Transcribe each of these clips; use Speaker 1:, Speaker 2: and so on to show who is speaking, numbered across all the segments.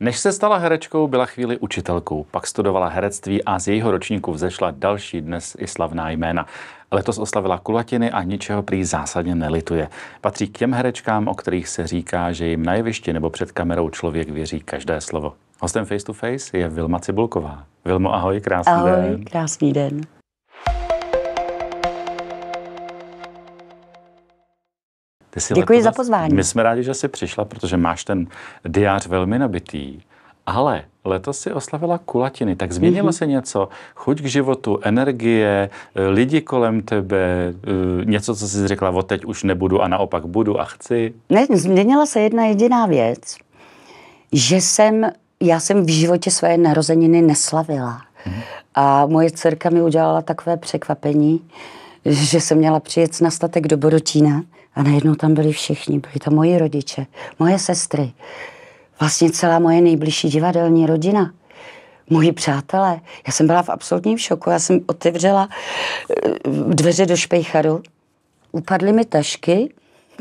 Speaker 1: Než se stala herečkou, byla chvíli učitelkou, pak studovala herectví a z jejího ročníku vzešla další dnes i slavná jména. Letos oslavila kulatiny a ničeho prý zásadně nelituje. Patří k těm herečkám, o kterých se říká, že jim na jevišti nebo před kamerou člověk věří každé slovo. Hostem Face to Face je Vilma Cibulková. Vilmo, ahoj, krásný ahoj, den.
Speaker 2: krásný den.
Speaker 1: Ty jsi Děkuji za pozvání. My jsme rádi, že jsi přišla, protože máš ten diář velmi nabitý. Ale letos si oslavila kulatiny, tak změnilo mm-hmm. se něco? Chuť k životu, energie, eh, lidi kolem tebe, eh, něco, co jsi řekla, o teď už nebudu a naopak budu a chci?
Speaker 2: Ne, změnila se jedna jediná věc, že jsem, já jsem v životě své narozeniny neslavila. Mm-hmm. A moje dcerka mi udělala takové překvapení, že jsem měla přijet na statek do Borotína, a najednou tam byli všichni, byli to moji rodiče, moje sestry, vlastně celá moje nejbližší divadelní rodina, moji přátelé. Já jsem byla v absolutním šoku, já jsem otevřela eh, dveře do špejcharu, upadly mi tašky,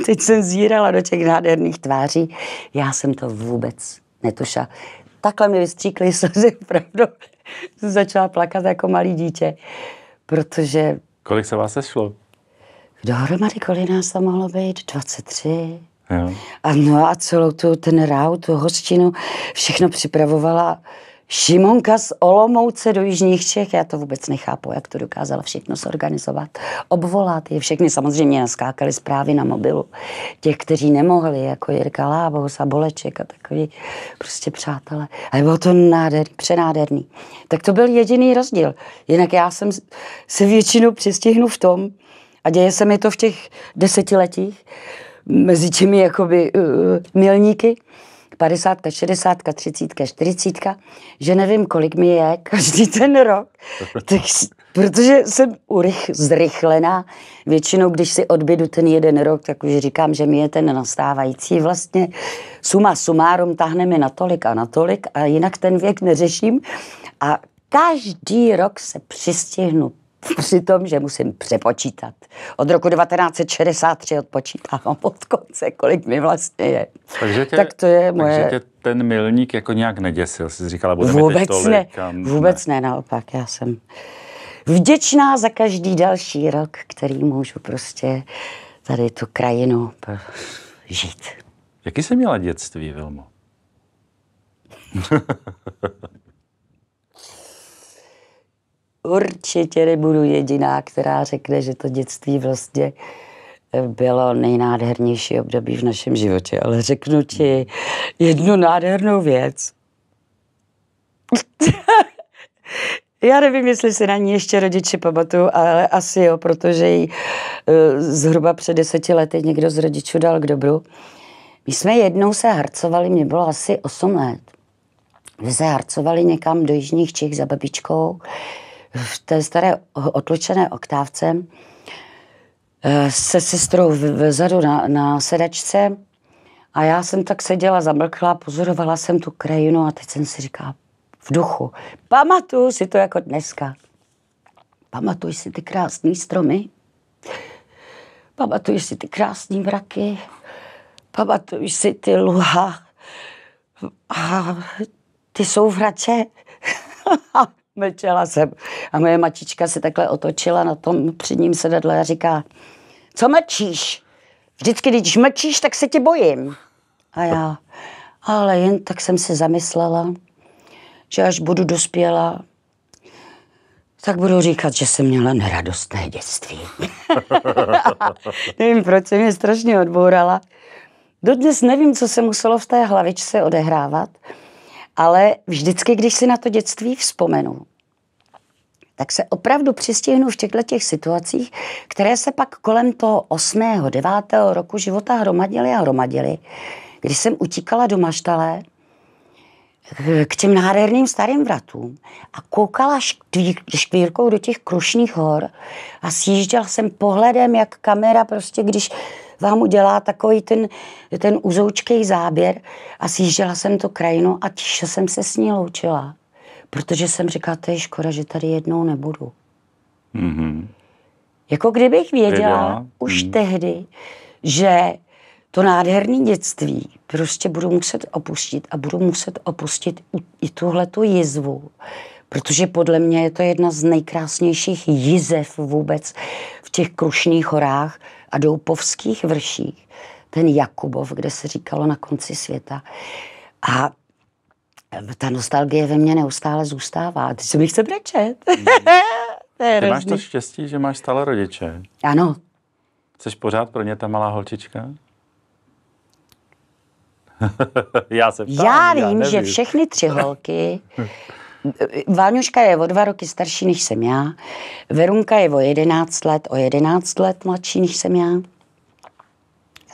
Speaker 2: teď jsem zírala do těch nádherných tváří. Já jsem to vůbec netušila. Takhle mi vystříkly slzy, pravdou. jsem začala plakat jako malý dítě, protože...
Speaker 1: Kolik se vás sešlo?
Speaker 2: Dohromady kolik nás tam mohlo být? 23. Jo. A no a celou tu, ten rau, tu hostinu, všechno připravovala Šimonka z Olomouce do Jižních Čech, já to vůbec nechápu, jak to dokázala všechno zorganizovat, obvolat je všechny, samozřejmě naskákaly zprávy na mobilu, těch, kteří nemohli, jako Jirka Lábos a Boleček a takový prostě přátelé. A bylo to nádherný, přenádherný. Tak to byl jediný rozdíl. Jinak já jsem se většinou přistihnu v tom, a děje se mi to v těch desetiletích, mezi těmi jakoby uh, milníky, 50, 60, 30, 40, že nevím, kolik mi je každý ten rok. Tak, protože jsem urych, zrychlená. Většinou, když si odbědu ten jeden rok, tak už říkám, že mi je ten nastávající. Vlastně suma sumárum tahne mi natolik a natolik a jinak ten věk neřeším. A každý rok se přistihnu tom, že musím přepočítat. Od roku 1963 odpočítávám od konce, kolik mi vlastně je.
Speaker 1: Takže tě, tak to je moje... Takže tě ten milník jako nějak neděsil, jsi říkala, bude vůbec tolik. Ne,
Speaker 2: vůbec ne. ne, naopak, já jsem vděčná za každý další rok, který můžu prostě tady tu krajinu
Speaker 1: žít. Jaký jsi měla dětství, Vilmo? určitě
Speaker 2: nebudu jediná, která řekne, že to dětství vlastně eh, bylo nejnádhernější období v našem životě, ale řeknu ti jednu nádhernou věc. Já nevím, jestli si na ní ještě rodiče pamatuju, ale asi jo, protože ji eh, zhruba před deseti lety někdo z rodičů dal k dobru. My jsme jednou se harcovali, mě bylo asi 8 let. My se harcovali někam do Jižních Čech za babičkou v té staré otlučené oktávce eh, se sestrou vzadu na, na sedačce a já jsem tak seděla, zamlkla, pozorovala jsem tu krajinu a teď jsem si říkala v duchu, pamatuju si to jako dneska. Pamatuj si ty krásné stromy, pamatuj si ty krásné mraky, pamatuj si ty luha a ty souvrače. Mlčela jsem. A moje mačička se takhle otočila na tom předním sedadle a říká, co mlčíš? Vždycky, když mlčíš, tak se tě bojím. A já, ale jen tak jsem se zamyslela, že až budu dospěla, tak budu říkat, že jsem měla neradostné dětství. nevím, proč se mě strašně odbourala. Dodnes nevím, co se muselo v té hlavičce odehrávat. Ale vždycky, když si na to dětství vzpomenu, tak se opravdu přistihnu v těchto těch situacích, které se pak kolem toho 8. 9. roku života hromadily a hromadily. Když jsem utíkala do maštale eh, k těm nádherným starým vratům a koukala škvírkou do těch krušných hor a sjížděla jsem pohledem, jak kamera prostě, když vám udělá takový ten, ten uzoučkej záběr a sjížděla jsem to krajinu a tiše jsem se s ní loučila. Protože jsem říkala, to je škoda, že tady jednou nebudu. Mm-hmm. Jako kdybych věděla Věděla. už mm tehdy, že to nádherné dětství prostě budu muset opustit a budu muset opustit i, i tuhle tu jizvu. Protože podle mě je to jedna z nejkrásnějších jizev vůbec v těch krušných horách, a doupovských vrších, ten Jakubov, kde se říkalo na konci světa. A ta nostalgie ve mně neustále zůstává. Ty se mi chce brečet. Mm. to je Ty máš to
Speaker 1: štěstí, že máš stále rodiče. Ano. Jsi pořád pro ně ta malá holčička? já se ptám, Já vím, já nevím. že všechny tři
Speaker 2: holky Váňuška je o dva roky starší, než jsem já. Verunka je o jedenáct let, o jedenáct let mladší, než jsem já.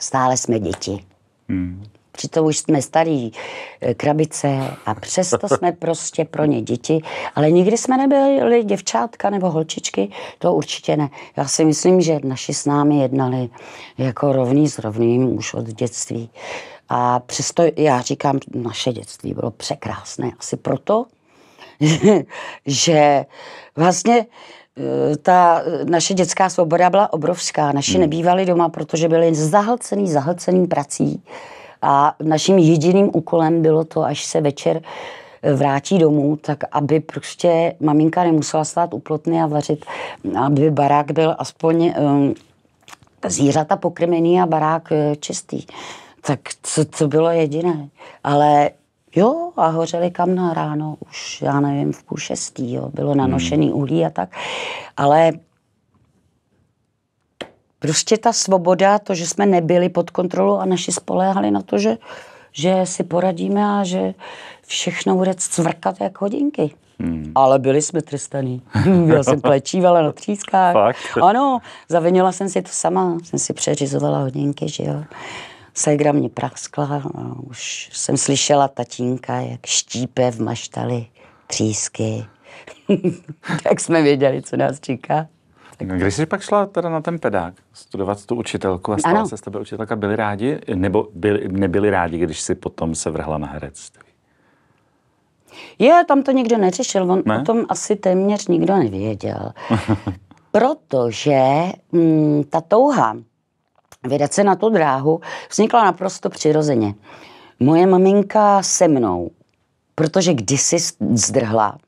Speaker 2: Stále jsme děti. Hmm. Přitom už jsme starý eh, krabice a přesto jsme prostě pro ně děti, ale nikdy jsme nebyli děvčátka nebo holčičky, to určitě ne. Já si myslím, že naši s námi jednali jako rovný s rovným už od dětství. A přesto já říkám, naše dětství bylo překrásné. Asi proto, že vlastně eh, ta naše dětská svoboda byla obrovská. Naši hmm. nebývali doma, protože byli zahlcený, zahlcený prací. A naším jediným úkolem bylo to, až se večer eh, vrátí domů, tak aby prostě maminka nemusela stát uplotný a vařit, aby barák byl aspoň um, zvířata pokrmený a barák čistý. Tak to, to bylo jediné. Ale Jo, a hořeli kam na ráno, už já nevím, v půl šestý, jo, bylo nanošený hmm. uhlí a tak. Ale prostě ta svoboda, to, že jsme nebyli pod kontrolou a naši spoléhali na to, že, že si poradíme a že všechno bude cvrkat jak hodinky. Hmm. Ale byli jsme trestaní. Já jsem plečívala na třískách. Fakt? Ano, zavinila jsem si to sama. Jsem si přeřizovala hodinky, že jo. Segra mě praskla, a už jsem slyšela tatínka, jak štípe v maštali třísky. tak jsme věděli, co nás čeká.
Speaker 1: Tak. No, když jsi pak šla teda na ten pedák studovat tu učitelku a stala ano. se s tebe učitelka, byli rádi, nebo byli, nebyli rádi, když si potom se vrhla na herectví?
Speaker 2: Je, tam to nikdo neřešil, on ne? o tom asi téměř nikdo nevěděl. protože m, mm, ta touha vydat se na tu dráhu vznikla naprosto přirozeně. Moje maminka se mnou, protože kdysi zdrhla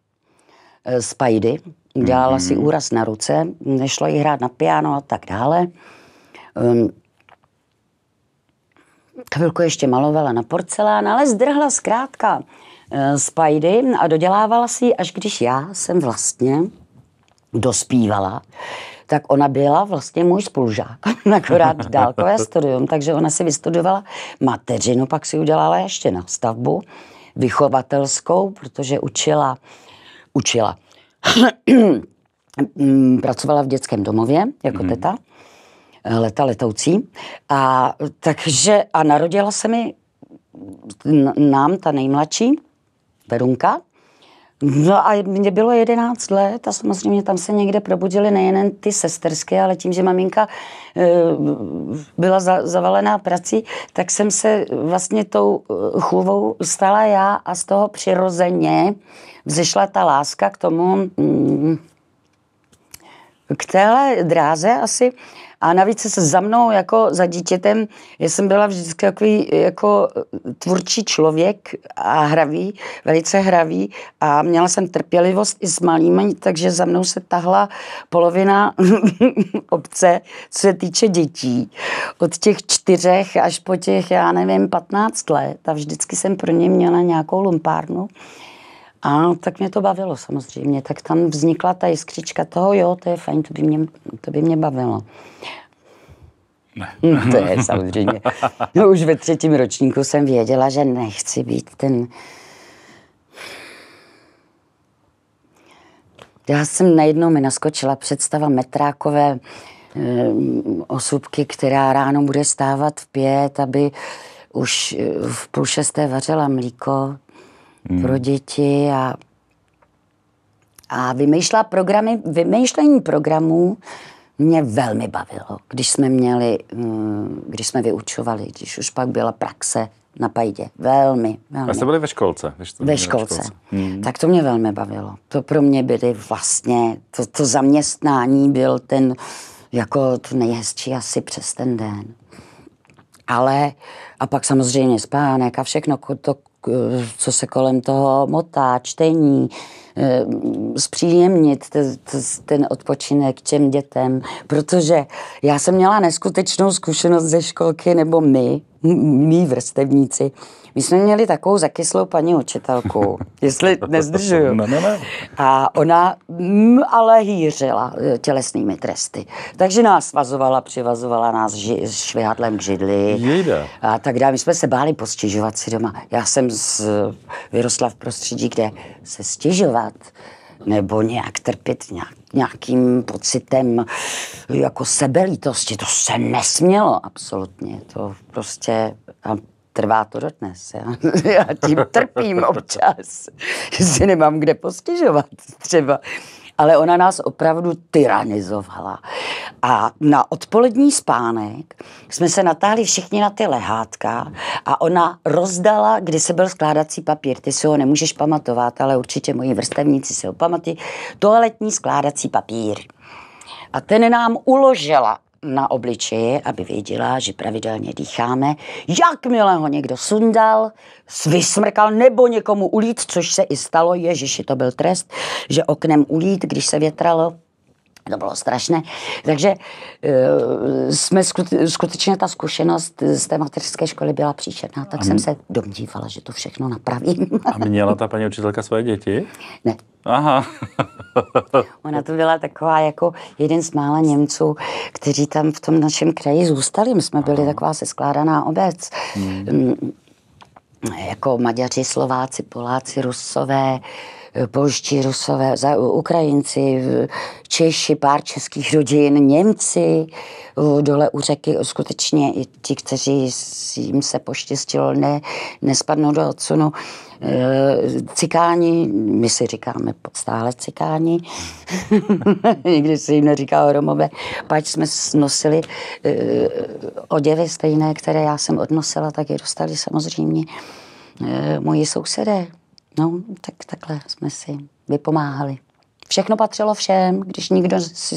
Speaker 2: eh, z pajdy, udělala mm-hmm. si mhm. úraz na ruce, nešlo jí hrát na piano a tak dále. Um, chvilku ještě malovala na porcelán, ale zdrhla zkrátka eh, z pajdy a dodělávala si ji, až když já jsem vlastně dospívala tak ona byla vlastně můj spolužák, akorát dálkové studium, takže ona si vystudovala mateřinu, pak si udělala ještě na stavbu vychovatelskou, protože učila, učila. Mm, pracovala v dětském domově jako mm. teta, leta letoucí. A, takže, a narodila se mi nám ta nejmladší, Verunka, No a mě bylo 11 let a samozřejmě tam se někde probudily nejen ty sesterské, ale tím, že maminka eh, byla za, zavalená prací, tak jsem se vlastně tou eh, chůvou stala já a z toho přirozeně vzešla ta láska k tomu, mm, k téhle dráze asi, a navíc se za mnou, jako za dítětem, já jsem byla vždycky takový jako tvůrčí člověk a hravý, velice hravý a měla jsem trpělivost i s malými, takže za mnou se tahla polovina obce, co se týče dětí. Od těch čtyřech až po těch, já nevím, patnáct let a vždycky jsem pro ně měla nějakou lumpárnu. A tak mě to bavilo samozřejmě. Tak tam vznikla ta jiskřička toho, jo, to je fajn, to by mě, to by mě bavilo. Ne. Hm, to je samozřejmě. No už ve třetím ročníku jsem věděla, že nechci být ten... Já jsem najednou mi naskočila představa metrákové eh, osobky, která ráno bude stávat v pět, aby už eh, v půl šesté vařila mlíko hmm. pro děti a, a vymýšlela programy, vymýšlení programů mě velmi bavilo, když jsme měli, mm, když jsme vyučovali, když už pak byla praxe na pajdě. Velmi, velmi. A jste
Speaker 1: byli ve školce? Když jste ve školce. Ve školce. Hmm. hmm. Tak
Speaker 2: to mě velmi bavilo. To pro mě byly vlastně, to, to zaměstnání byl ten, jako to nejhezčí asi přes ten den. Ale, a pak samozřejmě spánek a všechno to co se kolem toho motá, čtení, eh, zpříjemnit ten odpočinek těm dětem, protože já jsem měla neskutečnou zkušenost ze školky, nebo my, mý vrstevníci, my jsme měli takovou zakyslou paní učitelku, jestli nezdržuju. Ne, ne, ne. A ona m, mm, ale hýřila e, tělesnými tresty. Takže nás svazovala, přivazovala nás ži, švihadlem k židli. Jejda. A tak dále. My jsme se báli postižovat si doma. Já jsem z, vyrostla v prostředí, kde se stěžovat nebo nějak trpět nějak, nějakým pocitem jako sebelítosti. To se nesmělo absolutně. To prostě a Trvá to dodnes. Já, já tím trpím občas, že si nemám kde postižovat třeba. Ale ona nás opravdu tyranizovala. A na odpolední spánek jsme se natáhli všichni na ty lehátka a ona rozdala, kdy se byl skládací papír. Ty si ho nemůžeš pamatovat, ale určitě moji vrstevníci si ho pamatují. Toaletní skládací papír. A ten nám uložila na obličeji, aby věděla, že pravidelně dýcháme. Jakmile ho někdo sundal, vysmrkal nebo někomu ulít, což se i stalo, Ježiši, to byl trest, že oknem ulít, když se větralo, to bylo strašné. Takže eh, jsme skutečně ta zkušenost z té mateřské školy byla příšerná, tak a jsem se domdívala, že to všechno napravím. A
Speaker 1: měla ta paní učitelka své děti? Ne. Aha. Ona to byla taková
Speaker 2: jako jeden z mála Němců, kteří tam v tom našem kraji zůstali. My jsme byli Aha. taková seskládaná obec. Hmm. Mm, jako Maďaři, Slováci, Poláci, Rusové, polští rusové, Ukrajinci, Češi, pár českých rodin, Němci, dole u řeky skutečně i ti, kteří jim se poštěstilo ne, nespadnou do odsunu. E, cikáni, my si říkáme stále cikáni, nikdy se jim neříká o Romové, pač jsme nosili e, oděvy stejné, které já jsem odnosila, tak je dostali samozřejmě e, moji sousedé. No, tak takhle jsme si vypomáhali. Všechno patřilo všem, když nikdo si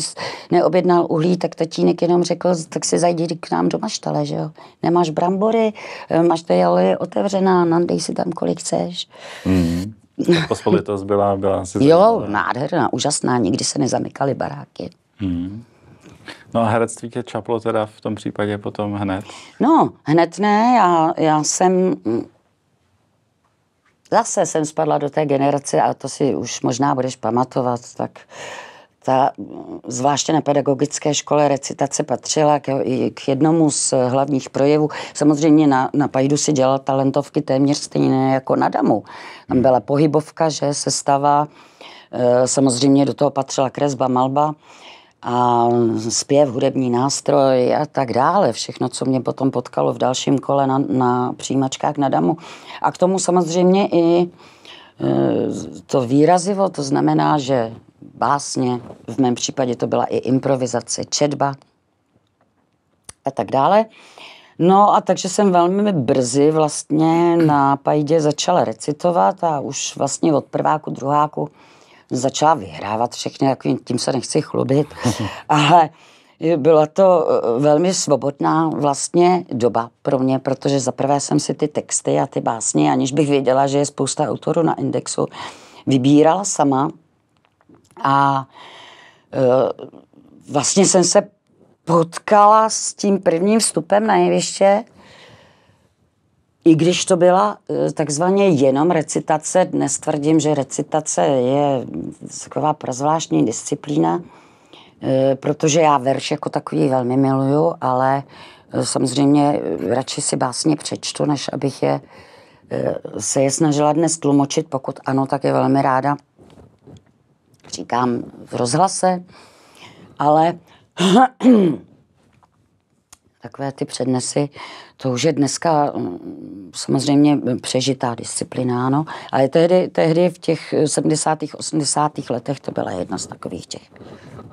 Speaker 2: neobjednal uhlí, tak tatínek jenom řekl, tak si zajdi k nám do maštale, že jo. Nemáš brambory, eh, máš to je otevřená, nandej si tam kolik chceš.
Speaker 1: Mm. Ta pospolitost byla, byla asi Jo, zajímavá.
Speaker 2: nádherná, úžasná, nikdy se nezamykaly baráky.
Speaker 1: Mm. No a herectví tě čaplo teda v tom případě potom hned?
Speaker 2: No, hned ne, já, já jsem mm, zase jsem spadla do té generace, a to si už možná budeš pamatovat, tak ta, mm, zvláště na pedagogické škole, recitace patřila k, k jednomu z hlavních projevů. Samozřejmě na, na Pajdu si dělal talentovky téměř stejné jako na Damu. Tam hmm. byla pohybovka, že sestava, eh, samozřejmě do toho patřila kresba, malba a zpěv, hudební nástroj a tak dále. Všechno, co mě potom potkalo v dalším kole na, na přijímačkách na Damu. A k tomu samozřejmě i e, to výrazivo, to znamená, že básně, v mém případě to byla i improvizace, četba a tak dále. No a takže jsem velmi brzy vlastně na pajdě začala recitovat a už vlastně od prváku, druháku začala vyhrávat všechny, jako tím se nechci chlubit, ale byla to eh, velmi svobodná vlastně doba pro mě, protože zaprvé jsem si ty texty a ty básně, aniž bych věděla, že je spousta autorů na indexu, vybírala sama a eh, vlastně jsem se potkala s tím prvním vstupem na jeviště i když to byla eh, takzvaně jenom recitace, dnes tvrdím, že recitace je taková prazvláštní disciplína, eh, protože já verš jako takový velmi miluju, ale eh, samozřejmě radši si básně přečtu, než abych je se je snažila dnes tlumočit, pokud ano, tak je velmi ráda. Říkám v rozhlase, ale Takové ty přednesy, to už je dneska mm, samozřejmě přežitá disciplína, ano, ale tehdy, tehdy v těch 70. 80. letech to byla jedna z takových těch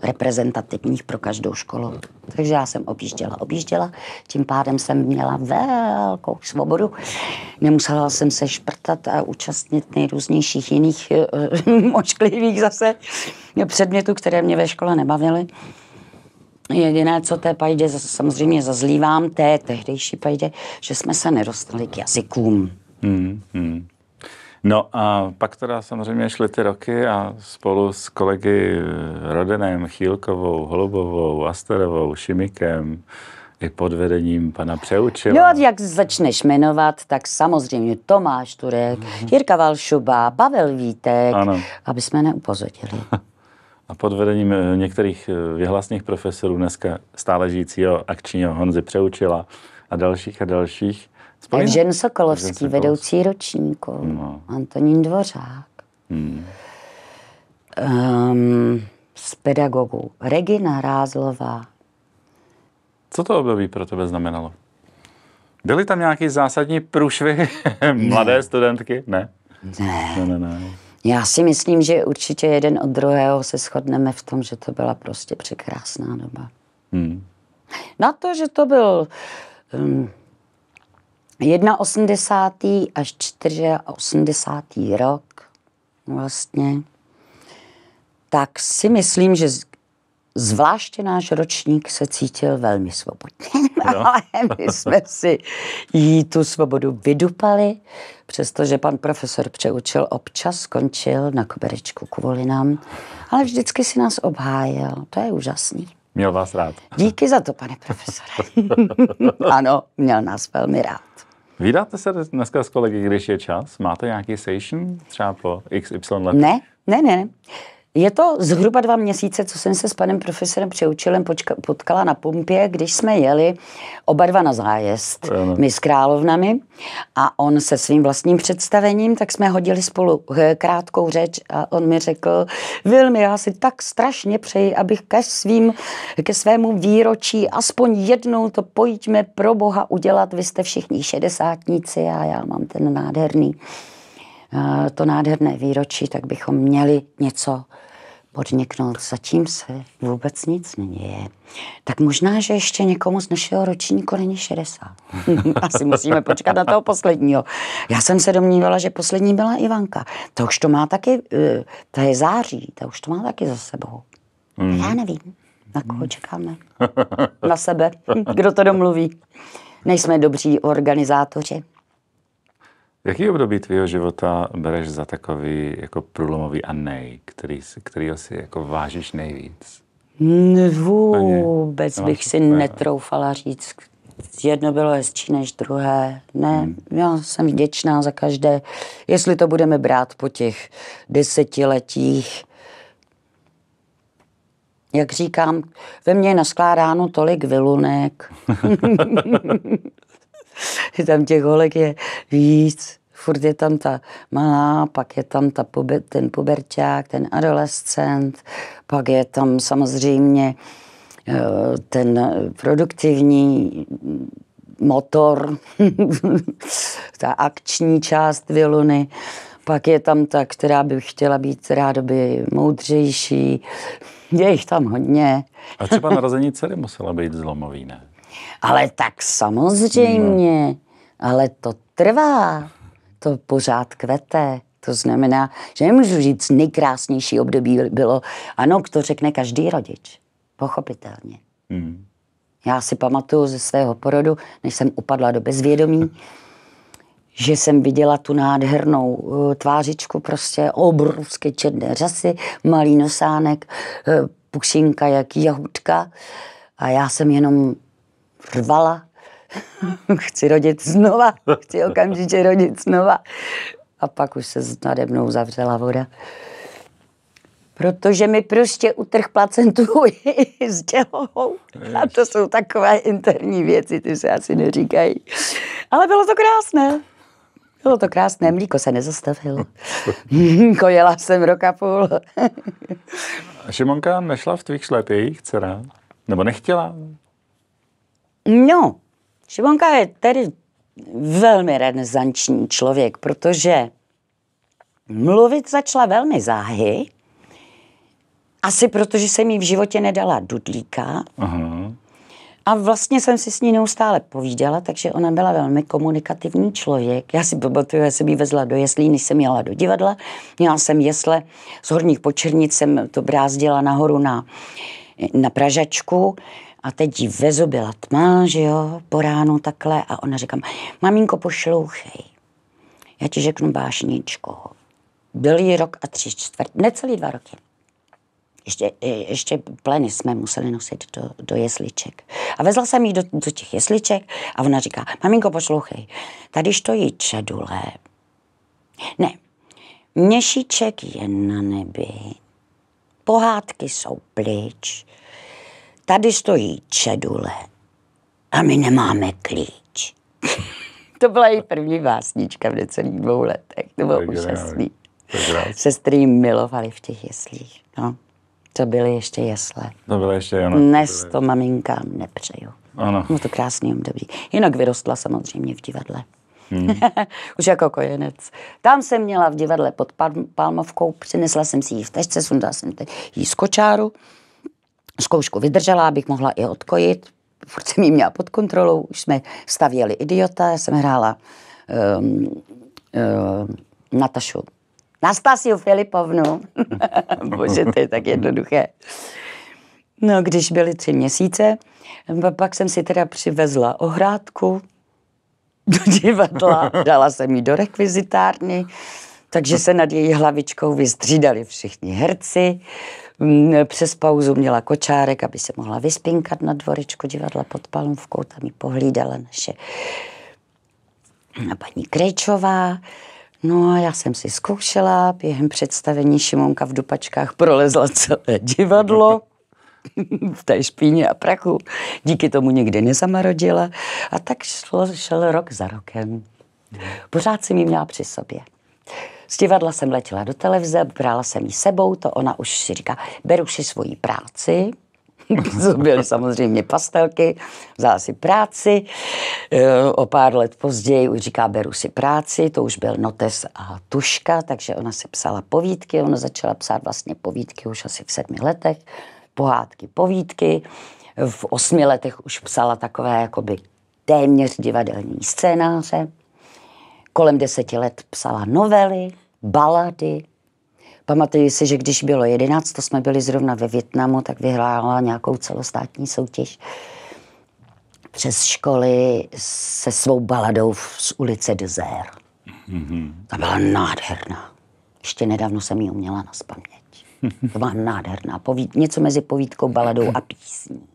Speaker 2: reprezentativních pro každou školu. Takže já jsem objížděla, objížděla, tím pádem jsem měla velkou svobodu. Nemusela jsem se šprtat a účastnit nejrůznějších jiných eh, močklivých zase předmětů, které mě ve škole nebavily. Jediné, co té pajdě samozřejmě zazlívám, té tehdejší pajdě, že jsme se nedostali k
Speaker 1: jazykům. Hmm, hmm. No a pak teda samozřejmě šly ty roky a spolu s kolegy eh, Rodenem, Chýlkovou, Holubovou, Asterovou, Šimikem, i pod vedením pana Přeučila. No a
Speaker 2: jak začneš jmenovat, tak samozřejmě Tomáš Turek, mhm. Jirka Valšuba, Pavel Vítek,
Speaker 1: ano. aby jsme neupozadili. a pod vedením eh, některých eh, vyhlasných profesorů dneska stále žijícího akčního Honzy Přeučila a dalších a dalších. Spomíná? Žen Sokolovský, Sokolovský, vedoucí
Speaker 2: ročníku, no. Antonín Dvořák. Hmm. Um, z pedagogů Regina Rázlová.
Speaker 1: Co to období pro tebe znamenalo? Byly tam nějaké zásadní průšvy mladé studentky? Ne. Ne. ne, ne, ne.
Speaker 2: Já si myslím, že určitě jeden od druhého se shodneme v tom, že to byla prostě překrásná doba. Hmm. Na to, že to byl um, 81. až 84. rok vlastně, tak si myslím, že Zvláště náš ročník se cítil velmi svobodně, ale my jsme si jí tu svobodu vydupali, přestože pan profesor přeučil občas, skončil na koberečku kvůli nám, ale vždycky si nás obhájil, to je úžasný.
Speaker 1: Měl vás rád.
Speaker 2: Díky za to, pane profesore.
Speaker 1: ano, měl
Speaker 2: nás velmi rád.
Speaker 1: Vydáte se dneska s kolegy, když je čas? Máte nějaký session třeba po XY let? Ne,
Speaker 2: ne, ne. ne. Je to zhruba dva měsíce, co jsem se s panem profesorem Přeučilem potkala na pumpě, když jsme jeli oba dva na zájezd, Jeme. my s královnami a on se svým vlastním představením, tak jsme hodili spolu eh, krátkou řeč a on mi řekl, Vilmi, já si tak strašně přeji, abych ke, svým, ke svému výročí aspoň jednou to pojďme pro boha udělat, vy jste všichni šedesátníci a já mám ten nádherný to nádherné výročí, tak bychom měli něco podniknout. Zatím se vůbec nic neděje. Tak možná, že ještě někomu z našeho ročníku není 60. Asi musíme počkat na toho posledního. Já jsem se domnívala, že poslední byla Ivanka. To už to má taky, eh, to je září, To už to má taky za sebou. Mm. Já nevím, na koho čekáme.
Speaker 1: Na sebe, kdo to
Speaker 2: domluví. Nejsme dobří organizátoři.
Speaker 1: Jaký období tvého života bereš za takový jako průlomový a nej, který, který si jako vážíš nejvíc?
Speaker 2: Vůbec bych si netroufala říct. Jedno bylo hezčí než druhé. Ne, hmm. já jsem vděčná za každé. Jestli to budeme brát po těch desetiletích, jak říkám, ve mně je naskládáno tolik vilunek. tam těch holek je víc. Furt je tam ta malá, pak je tam ta puber, ten puberťák, ten adolescent, pak je tam samozřejmě eh, ten produktivní motor, ta akční část viluny, pak je tam ta, která by chtěla být rádoby moudřejší, je jich tam hodně.
Speaker 1: A třeba narození dcery musela být zlomový, ne? Ale tak samozřejmě,
Speaker 2: no. ale to trvá, to pořád kvete. To znamená, že nemůžu říct, nejkrásnější období bylo, ano, to řekne každý rodič, pochopitelně. Mm. Já si pamatuju ze svého porodu, než jsem upadla do bezvědomí, že jsem viděla tu nádhernou uh, tvářičku, prostě obrovské černé řasy, malý nosánek, uh, eh, pušinka jak jahutka. A já jsem jenom rvala. chci rodit znova, chci okamžitě rodit znova. A pak už se nade mnou zavřela voda. Protože mi prostě utrh placentu i s dělou. A to jsou takové interní věci, ty se asi neříkají. Ale bylo to krásné. Bylo to krásné, mlíko se nezastavilo. Kojela jsem roka půl.
Speaker 1: Šimonka nešla v tvých šlep dcera? Nebo nechtěla?
Speaker 2: No, Šivonka je tedy velmi renesanční člověk, protože mluvit začala velmi záhy, asi protože jsem jí v životě nedala dudlíka. Aha. A vlastně jsem si s ní neustále povídala, takže ona byla velmi komunikativní člověk. Já si pamatuju, že jsem ji vezla do jeslí, než jsem jela do divadla. Měla jsem jesle z Horních Počernic, jsem to brázdila nahoru na, na Pražačku a teď jí vezu, byla tma, že jo, po ránu takhle a ona říká, maminko, pošlouchej, já ti řeknu bášničko. Byl jí rok a tři čtvrt, necelý dva roky. Ještě, e, ještě pleny jsme museli nosit do, do jesliček. A vezla jsem ji do, do těch jesliček a ona říká, maminko, poslouchej, tady stojí čedule. Ne, měšíček je na nebi, pohádky jsou pryč, tady stojí čedule a my nemáme klíč. to byla její první básnička v necelých dvou letech. To bylo úžasný. Sestry milovali v těch jeslích. No. To byly ještě jesle. To
Speaker 1: byly ještě, jenom.
Speaker 2: Dnes to maminkám nepřeju. Ano. No to krásný období. Jinak vyrostla samozřejmě v divadle. Hmm. Už jako kojenec. Tam jsem měla v divadle pod Palmovkou, přinesla jsem si ji v tešce, sundala jsem jí z kočáru Zkoušku vydržela, abych mohla i odkojit. Furt jsem ji měla pod kontrolou. Už jsme stavěli idiota. Já jsem hrála um, um, Natašu. Nastasiu Filipovnu. Bože, to je tak jednoduché. No, když byly tři měsíce, pak jsem si teda přivezla ohrádku do divadla, dala jsem ji do rekvizitárny, takže se nad její hlavičkou vystřídali všichni herci. Přes pauzu měla kočárek, aby se mohla vyspinkat na dvoričku divadla pod Palmovkou, tam ji pohlídala naše paní Krejčová. No a já jsem si zkoušela, během představení Šimonka v dupačkách prolezla celé divadlo v té špíně a prachu. Díky tomu nikdy nezamarodila. A tak šlo, šel rok za rokem. Pořád jsem ji měla při sobě. Z divadla jsem letěla do televize, brala jsem ji sebou, to ona už si říká, beru si svoji práci, byly samozřejmě pastelky, vzala si práci, eh, o pár let později už říká, beru si práci, to už byl notes a tuška, takže ona si psala povídky, ona začala psát vlastně povídky už asi v sedmi letech, pohádky, povídky, v osmi letech už psala takové jakoby téměř divadelní scénáře, kolem deseti let psala novely, balady. Pamatuju si, že když bylo 11, to jsme byli zrovna ve Větnamu, tak vyhrála nějakou celostátní soutěž přes školy se svou baladou z ulice Dzer. Mm-hmm. Ta byla nádherná. Ještě nedávno jsem ji uměla na spaměť. To byla nádherná. Poví- něco mezi povídkou, baladou
Speaker 1: a písní.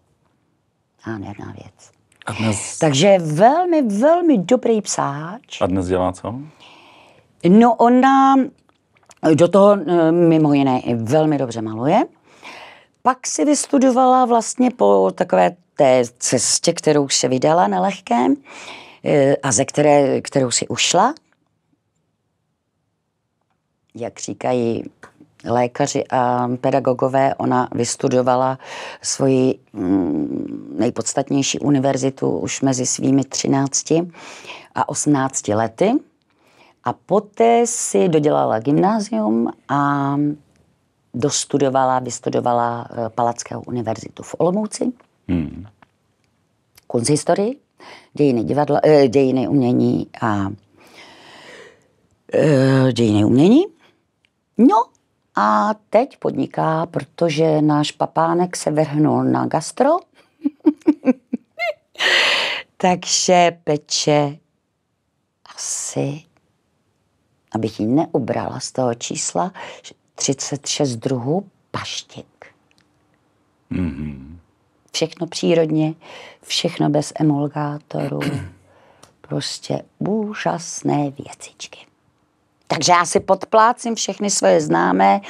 Speaker 1: Nádherná věc. A dnes...
Speaker 2: Takže velmi,
Speaker 1: velmi dobrý psáč. A dnes dělá co?
Speaker 2: No ona eh, do toho eh, mimo jiné i velmi dobře maluje. Pak si vystudovala vlastně po takové té cestě, kterou se vydala na lehkém eh, a ze které, kterou si ušla, jak říkají lékaři a pedagogové, ona vystudovala svoji mm, nejpodstatnější univerzitu už mezi svými 13 a 18 lety. A poté si dodělala gymnázium a dostudovala, vystudovala eh, Palackého univerzitu v Olomouci. Hmm. Kunsthistorii, dějiny, divadla, eh, dějiny umění a eh, dějiny umění. No a teď podniká, protože náš papánek se vrhnul na gastro. Takže peče asi abych ji neubrala z toho čísla, 36 druhů paštik.
Speaker 1: Mm-hmm.
Speaker 2: Všechno přírodně, všechno bez emulgátoru, prostě úžasné věcičky. Takže já si podplácím všechny svoje známé.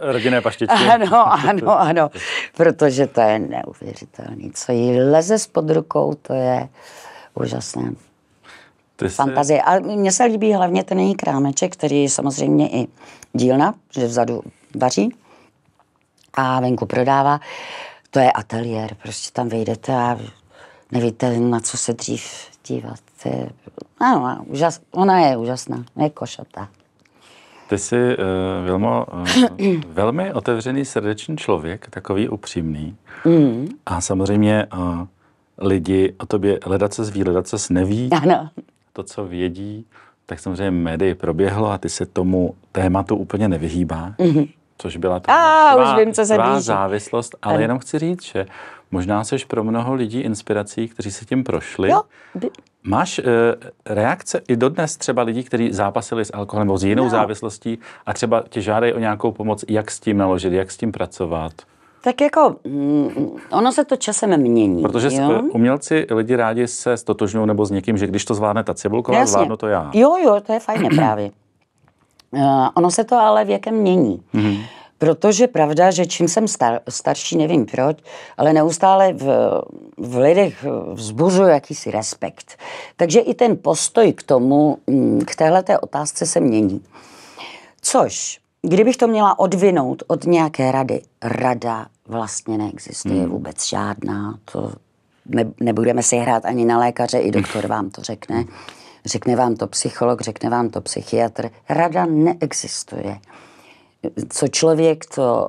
Speaker 1: Rodinné paštičky. Ano,
Speaker 2: ano, ano. Protože to je neuvěřitelné. Co jí leze spod rukou, to je úžasné. Ty jsi... fantazie. A mně se líbí hlavně ten její krámeček, který je samozřejmě i dílna, že vzadu vaří a venku prodává. To je ateliér, prostě tam vejdete a nevíte, na co se dřív dívat. To je, ano, úžas, ona je úžasná, je košatá.
Speaker 1: Ty jsi, uh, Vilmo, uh, velmi otevřený srdečný člověk, takový upřímný. Mm. A samozřejmě uh, lidi o tobě hledat se zví, hledat se neví. Ano to, co vědí, tak samozřejmě médii proběhlo a ty se tomu tématu úplně nevyhýbá, Mm-hmm což byla ta tvá, závislost, ale ano. jenom chci říct, že možná jsi pro mnoho lidí inspirací, kteří se tím prošli. Jo. Máš e, reakce i dodnes třeba lidí, kteří zápasili s alkoholem nebo s jinou no. závislostí a třeba tě žádají o nějakou pomoc, jak s tím naložit, jak s tím pracovat?
Speaker 2: Tak jako, mm, ono se to časem mění. Protože jo?
Speaker 1: umělci, lidi rádi se stotožňují nebo s někým, že když to zvládne ta Cibulková, Jasně. zvládnu to já.
Speaker 2: Jo, jo, to je fajně právě. Uh, ono se to ale věkem mění. Mm-hmm. Protože pravda, že čím jsem star, starší, nevím proč, ale neustále v, v lidech vzbuzuje jakýsi respekt. Takže i ten postoj k tomu, mm, k téhleté otázce se mění. Což Kdybych to měla odvinout od nějaké rady, rada vlastně neexistuje hmm. vůbec žádná. To ne, nebudeme si hrát ani na lékaře, i doktor hmm. vám to řekne. Řekne vám to psycholog, řekne vám to psychiatr. Rada neexistuje. Co člověk, to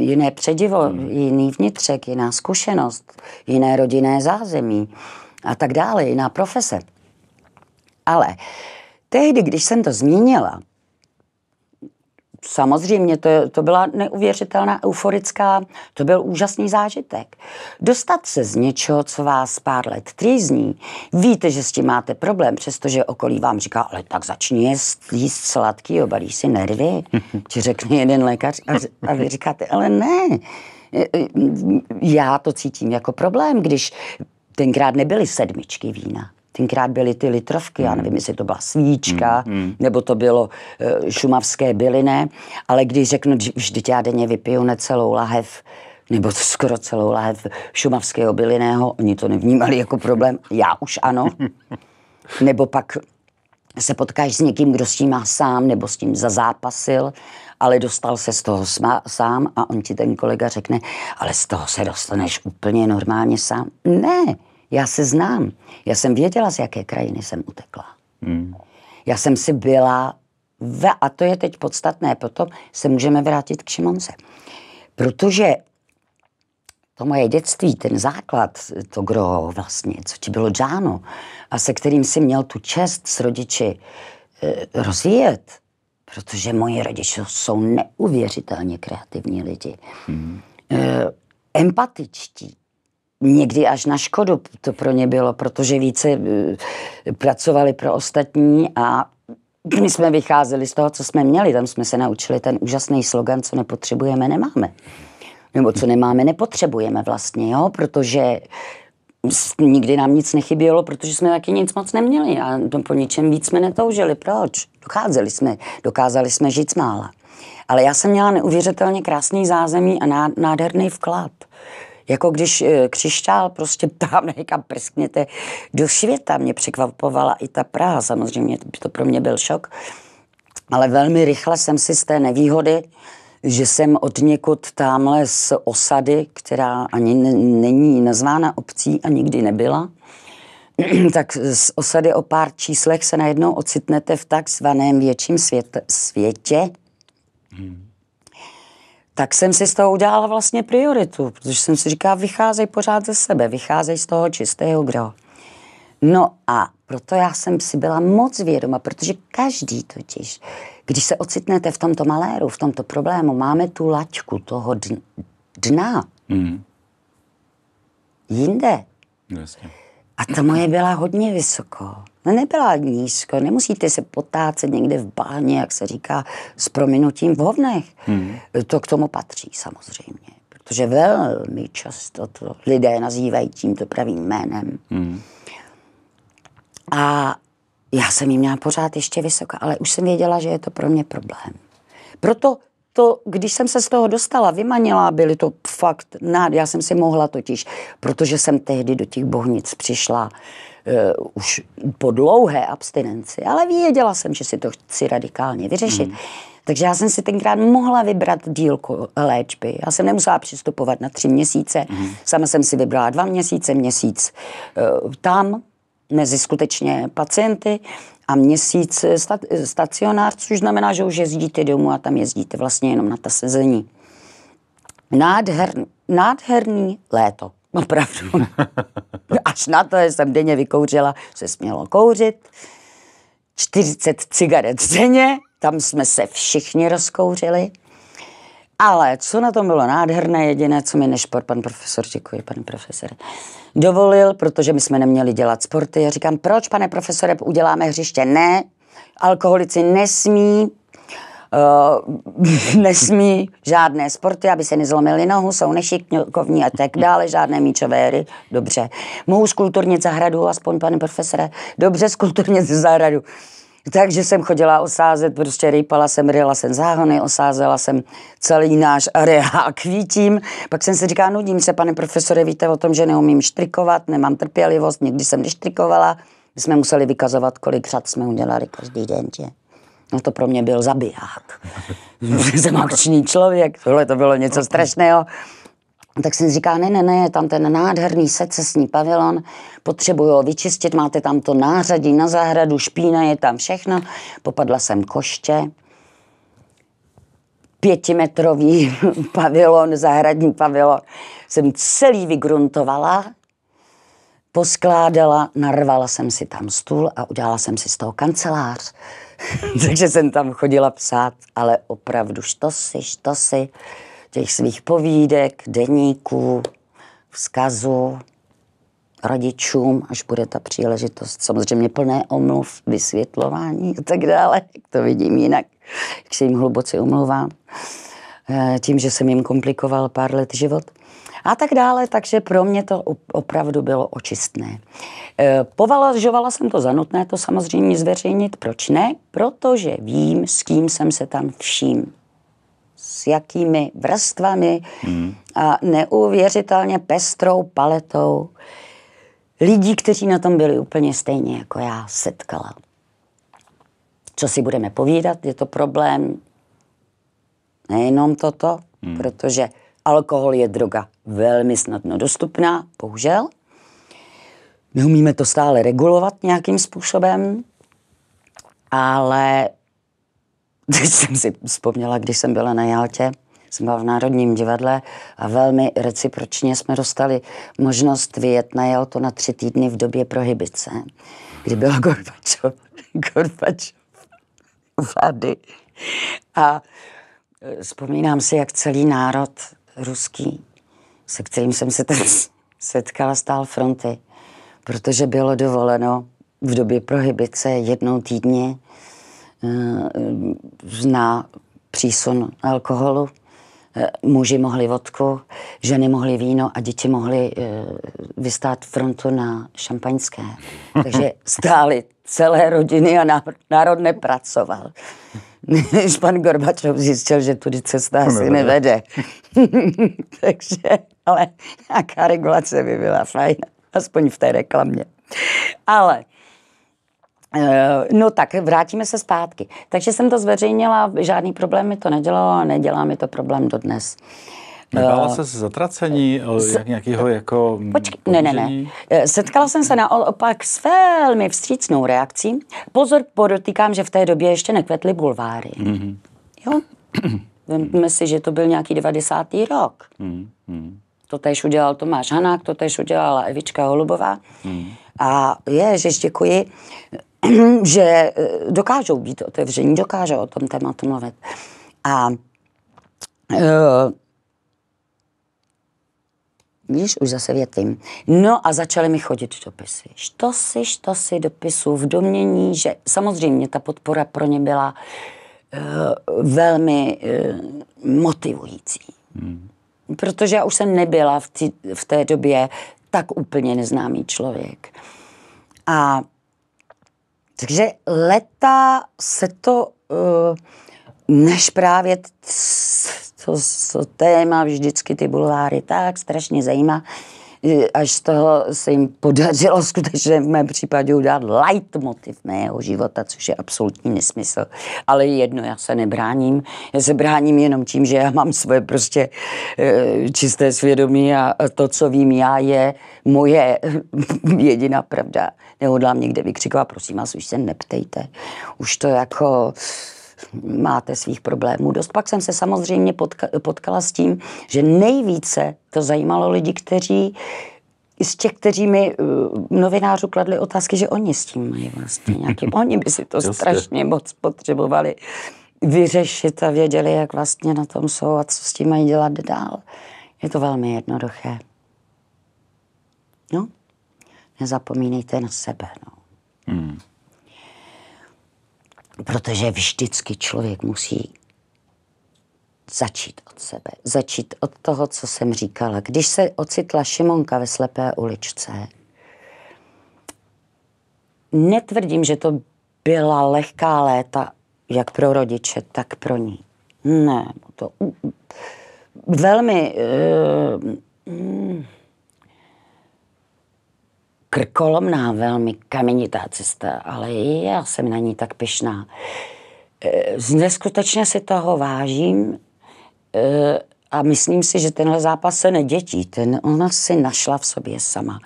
Speaker 2: eh, jiné předivo, hmm. jiný vnitřek, jiná zkušenost, jiné rodinné zázemí a tak dále, jiná profese. Ale tehdy, když jsem to zmínila, samozřejmě, to, to byla neuvěřitelná, euforická, to byl úžasný zážitek. Dostat se z něčeho, co vás pár let trýzní, víte, že s tím máte problém, přestože okolí vám říká, ale tak začni jíst, jíst sladký, obalíš si nervy, ti řekne jeden lékař a, a vy říkáte, ale ne, e, e, já to cítím jako problém, když tenkrát nebyly sedmičky vína tenkrát byly ty litrovky, já hmm. nevím, jestli to byla svíčka, hmm, hmm. nebo to bylo eh, šumavské byliné, ale když řeknu, vždyť já denně vypiju necelou lahev, nebo skoro celou lahev šumavského byliného, oni to nevnímali jako problém, já už ano. Nebo pak se potkáš s někým, kdo s tím má sám, nebo s tím zazápasil, ale dostal se z toho sma- sám a on ti ten kolega řekne, ale z toho se dostaneš úplně normálně sám. Ne, já se znám. Já jsem věděla, z jaké krajiny jsem utekla. Hmm. Já jsem si byla, ve, a to je teď podstatné, proto se můžeme vrátit k Šimonce. Protože to moje dětství, ten základ, to gro vlastně, co ti bylo džáno a se kterým si měl tu čest s rodiči e, rozvíjet, protože moji rodiče jsou neuvěřitelně kreativní lidi. Hmm. E, empatičtí, někdy až na škodu to pro ně bylo, protože více eh, pracovali pro ostatní a my jsme vycházeli z toho, co jsme měli. Tam jsme se naučili ten úžasný slogan, co nepotřebujeme, nemáme. Nebo co nemáme, nepotřebujeme vlastně, jo? protože nikdy nám nic nechybělo, protože jsme taky nic moc neměli a po ničem víc jsme netoužili. Proč? Docházeli jsme, dokázali jsme žít mála. Ale já jsem měla neuvěřitelně krásný zázemí a nádherný vklad. Jako když e, křišťál prostě tam někam prskněte do světa. Mě překvapovala i ta Praha samozřejmě, to pro mě byl šok. Ale velmi rychle jsem si z té nevýhody, že jsem od někud tamhle z osady, která ani není nazvána obcí a nikdy nebyla, tak z osady o pár číslech se najednou ocitnete v takzvaném větším svět, světě, hmm tak jsem si z toho udělala vlastně prioritu, protože jsem si říkala, vycházej pořád ze sebe, vycházej z toho čistého gro. No a proto já jsem si byla moc vědoma, protože každý totiž, když se ocitnete v tomto maléru, v tomto problému, máme tu laťku toho dna. Mm. Jinde. Jasně. A ta moje byla hodně vysoko. No nebyla nízko, nemusíte se potácet někde v báně, jak se říká, s prominutím v hovnech. Hmm. To k tomu patří samozřejmě, protože velmi často to lidé nazývají tímto pravým jménem. Hmm. A já jsem ji měla pořád ještě vysoká, ale už jsem věděla, že je to pro mě problém. Proto to, když jsem se z toho dostala, vymanila, byly to fakt nád. Já jsem si mohla totiž, protože jsem tehdy do těch bohnic přišla uh, už po dlouhé abstinenci, ale věděla jsem, že si to chci radikálně vyřešit. Mm. Takže já jsem si tenkrát mohla vybrat dílku léčby. Já jsem nemusela přistupovat na tři měsíce. Mm. Sama jsem si vybrala dva měsíce, měsíc eh, tam mezi skutečně pacienty a měsíc stacionář, což znamená, že už jezdíte domů a tam jezdíte vlastně jenom na ta sezení. Nádher, nádherný léto, opravdu. Až na to, že jsem denně vykouřila, se smělo kouřit. 40 cigaret denně, tam jsme se všichni rozkouřili. Ale co na tom bylo nádherné, jediné, co mi nešpor, pan profesor, děkuji, pane profesore, dovolil, protože my jsme neměli dělat sporty. Já říkám, proč, pane profesore, uděláme hřiště? Ne, alkoholici nesmí uh, nesmí žádné sporty, aby se nezlomili nohu, jsou nešikovní a tak dále, žádné míčové hry. Dobře. Mohu skulturnit zahradu, aspoň pane profesore? Dobře, skulturnit zahradu. Takže jsem chodila osázet, prostě rýpala jsem, ryla jsem záhony, osázela jsem celý náš areál kvítím. Pak jsem si říkala, no, nudím se, pane profesore, víte o tom, že neumím štrikovat, nemám trpělivost, nikdy jsem neštrikovala. My jsme museli vykazovat, kolik řad jsme udělali každý den, Tě. No to pro mě byl zabiják. jsem akční člověk, tohle to bylo něco strašného tak jsem říká, ne, ne, ne, je tam ten nádherný secesní pavilon, potřebuju ho vyčistit, máte tam to nářadí na zahradu, špína, je tam všechno. Popadla jsem koště, pětimetrový pavilon, zahradní pavilon. Jsem celý vygruntovala, poskládala, narvala jsem si tam stůl a udělala jsem si z toho kancelář. Takže jsem tam chodila psát, ale opravdu štosy, si těch svých povídek, deníků, vzkazu rodičům, až bude ta příležitost. Samozřejmě plné omluv, vysvětlování a tak dále, jak to vidím jinak, jak se jim hluboce omluvám. Eh, tím, že jsem jim komplikoval pár let život a tak dále, takže pro mě to opravdu bylo očistné. Eh, považovala jsem to za nutné to samozřejmě zveřejnit, proč ne? Protože vím, s kým jsem se tam vším s jakými vrstvami mm. a neuvěřitelně pestrou paletou lidí, kteří na tom byli úplně stejně jako já, setkala. Co si budeme povídat, je to problém nejenom toto, mm. protože alkohol je droga velmi snadno dostupná, bohužel. umíme to stále regulovat nějakým způsobem, ale Teď jsem si vzpomněla, když jsem byla na Jaltě, jsem byla v Národním divadle a velmi recipročně jsme dostali možnost vyjet na Jaltu na tři týdny v době prohibice, kdy byl Gorbačov, Gorbačov vlády. A e, vzpomínám si, jak celý národ ruský, se kterým jsem se tam setkala, stál fronty, protože bylo dovoleno v době prohibice jednou týdně Eh, eh, zná přísun alkoholu, eh, muži mohli vodku, ženy mohly víno a děti mohly vystát frontu na šampaňské. Takže stály celé rodiny a národ nepracoval. Než pan Gorbačov zjistil, že tudy cesta asi nevede. Takže, ale nějaká regulace by byla fajn, aspoň v té reklamě. Ale Eh, no tak, vrátíme se zpátky. Takže jsem to zveřejnila, žádný problém mi to nedělalo a nedělá mi to problém dodnes.
Speaker 1: Nebála eh, se zatracení, z... Eh, jak nějakého jako mm, Počkej, ne, ne, ne.
Speaker 2: Setkala jsem se naopak s velmi vstřícnou reakcí. Pozor, podotýkám, že v té době ještě nekvetly bulváry.
Speaker 1: Mm-hmm. Jo?
Speaker 2: Vemme si, že to byl nějaký 90. rok. Mm-hmm. To tež udělal Tomáš Hanák, to tež udělala Evička Holubová. Mm-hmm. A že děkuji. že eh, dokážou být otevření, dokážou o tom tématu mluvit. A uh, eh, Víš, už zase větím. No a začaly mi chodit dopisy. Što si, što si dopisu v domění, že samozřejmě ta podpora pro ně byla uh, velmi uh, motivující. Hmm. Protože já už jsem nebyla v, tý, v té době tak úplně neznámý člověk. A takže leta se to eh, než právě to, to téma vždycky ty bulváry tak strašně zajímá, až z toho se jim podařilo skutečně v mém případě udělat light motiv mého života, což je absolutní nesmysl. Ale jedno, já se nebráním. Já se bráním jenom tím, že já mám svoje prostě eh, čisté svědomí a to, co vím já, je moje jediná pravda. Nehodlám někde vykřikovat, prosím vás, už se neptejte. Už to jako máte svých problémů dost. Pak jsem se samozřejmě potka, potkala s tím, že nejvíce to zajímalo lidi, kteří z těch, kteří mi uh, novinářů kladli otázky, že oni s tím mají vlastně nějaký, oni by si to strašně moc potřebovali vyřešit a věděli, jak vlastně na tom jsou a co s tím mají dělat dál. Je to velmi jednoduché. No, nezapomínejte na sebe. No. Hmm. Protože vždycky člověk musí začít od sebe, začít od toho, co jsem říkala. Když se ocitla Šimonka ve slepé uličce, netvrdím, že to byla lehká léta, jak pro rodiče, tak pro ní. Ne, to velmi... Uh, krkolomná, velmi kamenitá cesta, ale já jsem na ní tak pyšná. Eh, neskutečně si toho vážím eh, a myslím si, že tenhle zápas se nedětí. Ten ona si našla v sobě sama.